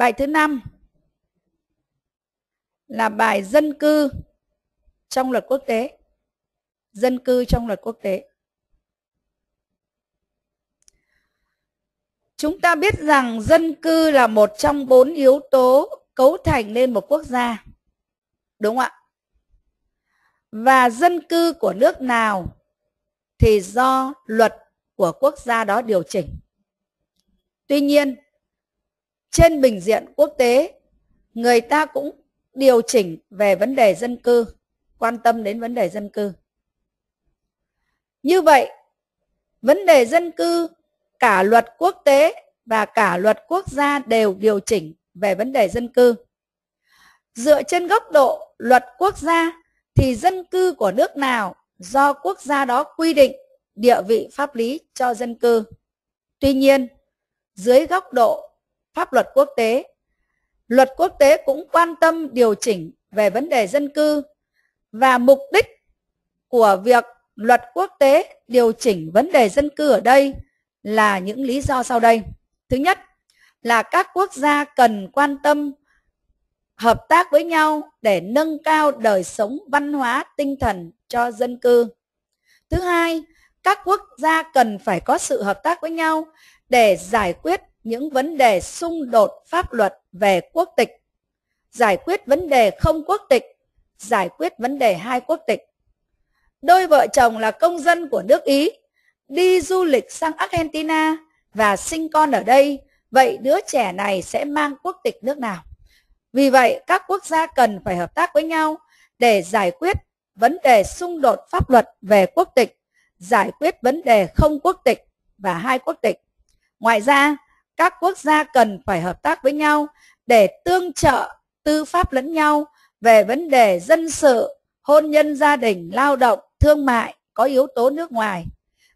Bài thứ năm là bài dân cư trong luật quốc tế. Dân cư trong luật quốc tế. Chúng ta biết rằng dân cư là một trong bốn yếu tố cấu thành nên một quốc gia. Đúng không ạ? Và dân cư của nước nào thì do luật của quốc gia đó điều chỉnh. Tuy nhiên, trên bình diện quốc tế người ta cũng điều chỉnh về vấn đề dân cư quan tâm đến vấn đề dân cư như vậy vấn đề dân cư cả luật quốc tế và cả luật quốc gia đều điều chỉnh về vấn đề dân cư dựa trên góc độ luật quốc gia thì dân cư của nước nào do quốc gia đó quy định địa vị pháp lý cho dân cư tuy nhiên dưới góc độ pháp luật quốc tế. Luật quốc tế cũng quan tâm điều chỉnh về vấn đề dân cư và mục đích của việc luật quốc tế điều chỉnh vấn đề dân cư ở đây là những lý do sau đây. Thứ nhất là các quốc gia cần quan tâm hợp tác với nhau để nâng cao đời sống văn hóa tinh thần cho dân cư. Thứ hai, các quốc gia cần phải có sự hợp tác với nhau để giải quyết những vấn đề xung đột pháp luật về quốc tịch, giải quyết vấn đề không quốc tịch, giải quyết vấn đề hai quốc tịch. Đôi vợ chồng là công dân của nước Ý, đi du lịch sang Argentina và sinh con ở đây, vậy đứa trẻ này sẽ mang quốc tịch nước nào? Vì vậy, các quốc gia cần phải hợp tác với nhau để giải quyết vấn đề xung đột pháp luật về quốc tịch, giải quyết vấn đề không quốc tịch và hai quốc tịch. Ngoài ra, các quốc gia cần phải hợp tác với nhau để tương trợ tư pháp lẫn nhau về vấn đề dân sự, hôn nhân gia đình, lao động, thương mại có yếu tố nước ngoài.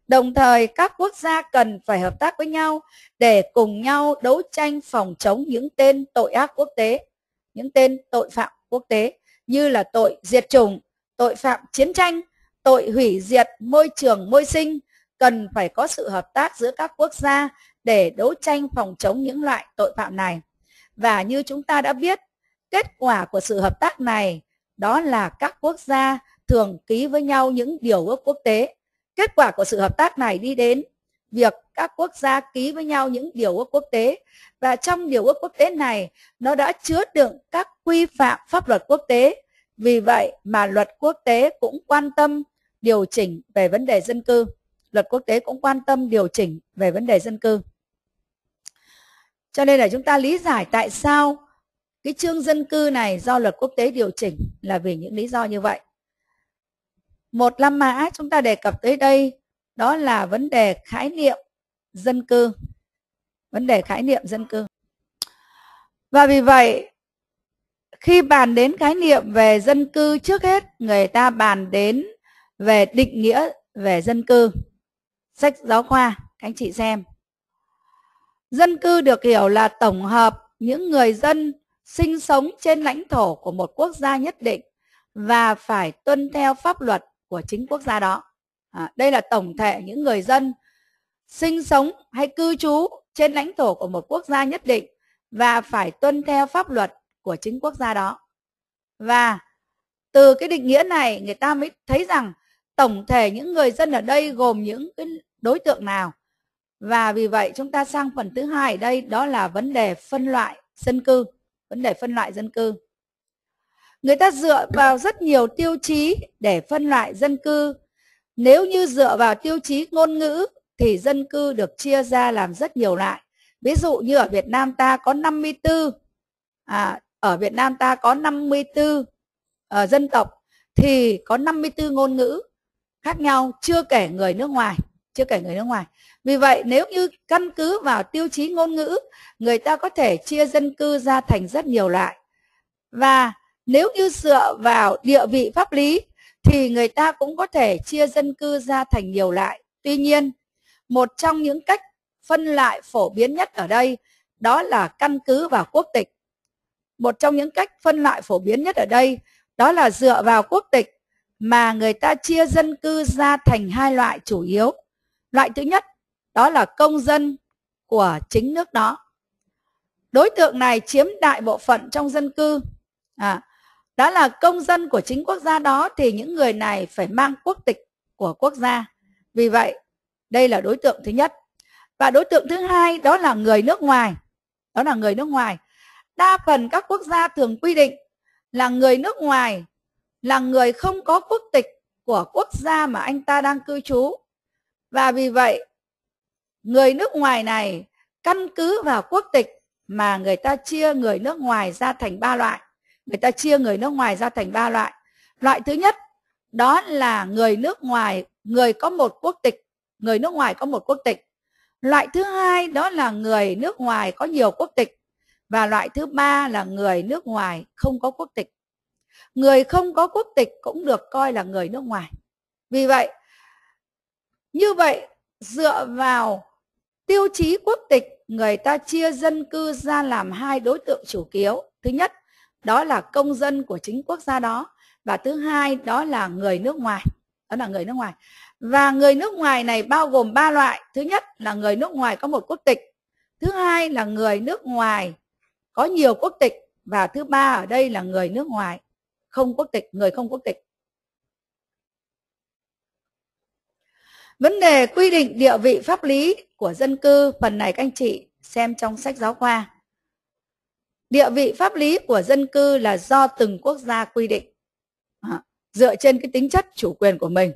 Đồng thời, các quốc gia cần phải hợp tác với nhau để cùng nhau đấu tranh phòng chống những tên tội ác quốc tế, những tên tội phạm quốc tế như là tội diệt chủng, tội phạm chiến tranh, tội hủy diệt môi trường môi sinh, cần phải có sự hợp tác giữa các quốc gia để đấu tranh phòng chống những loại tội phạm này. Và như chúng ta đã biết, kết quả của sự hợp tác này đó là các quốc gia thường ký với nhau những điều ước quốc tế. Kết quả của sự hợp tác này đi đến việc các quốc gia ký với nhau những điều ước quốc tế và trong điều ước quốc tế này nó đã chứa đựng các quy phạm pháp luật quốc tế. Vì vậy mà luật quốc tế cũng quan tâm điều chỉnh về vấn đề dân cư luật quốc tế cũng quan tâm điều chỉnh về vấn đề dân cư. Cho nên là chúng ta lý giải tại sao cái chương dân cư này do luật quốc tế điều chỉnh là vì những lý do như vậy. Một lăm mã chúng ta đề cập tới đây đó là vấn đề khái niệm dân cư. Vấn đề khái niệm dân cư. Và vì vậy khi bàn đến khái niệm về dân cư trước hết người ta bàn đến về định nghĩa về dân cư sách giáo khoa các anh chị xem dân cư được hiểu là tổng hợp những người dân sinh sống trên lãnh thổ của một quốc gia nhất định và phải tuân theo pháp luật của chính quốc gia đó à, đây là tổng thể những người dân sinh sống hay cư trú trên lãnh thổ của một quốc gia nhất định và phải tuân theo pháp luật của chính quốc gia đó và từ cái định nghĩa này người ta mới thấy rằng tổng thể những người dân ở đây gồm những đối tượng nào. Và vì vậy chúng ta sang phần thứ hai ở đây đó là vấn đề phân loại dân cư, vấn đề phân loại dân cư. Người ta dựa vào rất nhiều tiêu chí để phân loại dân cư. Nếu như dựa vào tiêu chí ngôn ngữ thì dân cư được chia ra làm rất nhiều loại. Ví dụ như ở Việt Nam ta có 54, à, ở Việt Nam ta có 54 uh, ờ, dân tộc thì có 54 ngôn ngữ khác nhau chưa kể người nước ngoài chưa kể người nước ngoài vì vậy nếu như căn cứ vào tiêu chí ngôn ngữ người ta có thể chia dân cư ra thành rất nhiều loại và nếu như dựa vào địa vị pháp lý thì người ta cũng có thể chia dân cư ra thành nhiều loại tuy nhiên một trong những cách phân loại phổ biến nhất ở đây đó là căn cứ vào quốc tịch một trong những cách phân loại phổ biến nhất ở đây đó là dựa vào quốc tịch mà người ta chia dân cư ra thành hai loại chủ yếu. Loại thứ nhất đó là công dân của chính nước đó. Đối tượng này chiếm đại bộ phận trong dân cư. À, đó là công dân của chính quốc gia đó thì những người này phải mang quốc tịch của quốc gia. Vì vậy, đây là đối tượng thứ nhất. Và đối tượng thứ hai đó là người nước ngoài. Đó là người nước ngoài. Đa phần các quốc gia thường quy định là người nước ngoài là người không có quốc tịch của quốc gia mà anh ta đang cư trú. Và vì vậy, người nước ngoài này căn cứ vào quốc tịch mà người ta chia người nước ngoài ra thành ba loại. Người ta chia người nước ngoài ra thành ba loại. Loại thứ nhất đó là người nước ngoài, người có một quốc tịch, người nước ngoài có một quốc tịch. Loại thứ hai đó là người nước ngoài có nhiều quốc tịch và loại thứ ba là người nước ngoài không có quốc tịch. Người không có quốc tịch cũng được coi là người nước ngoài. Vì vậy, như vậy dựa vào tiêu chí quốc tịch người ta chia dân cư ra làm hai đối tượng chủ yếu. Thứ nhất, đó là công dân của chính quốc gia đó và thứ hai đó là người nước ngoài. Đó là người nước ngoài. Và người nước ngoài này bao gồm ba loại. Thứ nhất là người nước ngoài có một quốc tịch. Thứ hai là người nước ngoài có nhiều quốc tịch và thứ ba ở đây là người nước ngoài không quốc tịch người không quốc tịch vấn đề quy định địa vị pháp lý của dân cư phần này các anh chị xem trong sách giáo khoa địa vị pháp lý của dân cư là do từng quốc gia quy định dựa trên cái tính chất chủ quyền của mình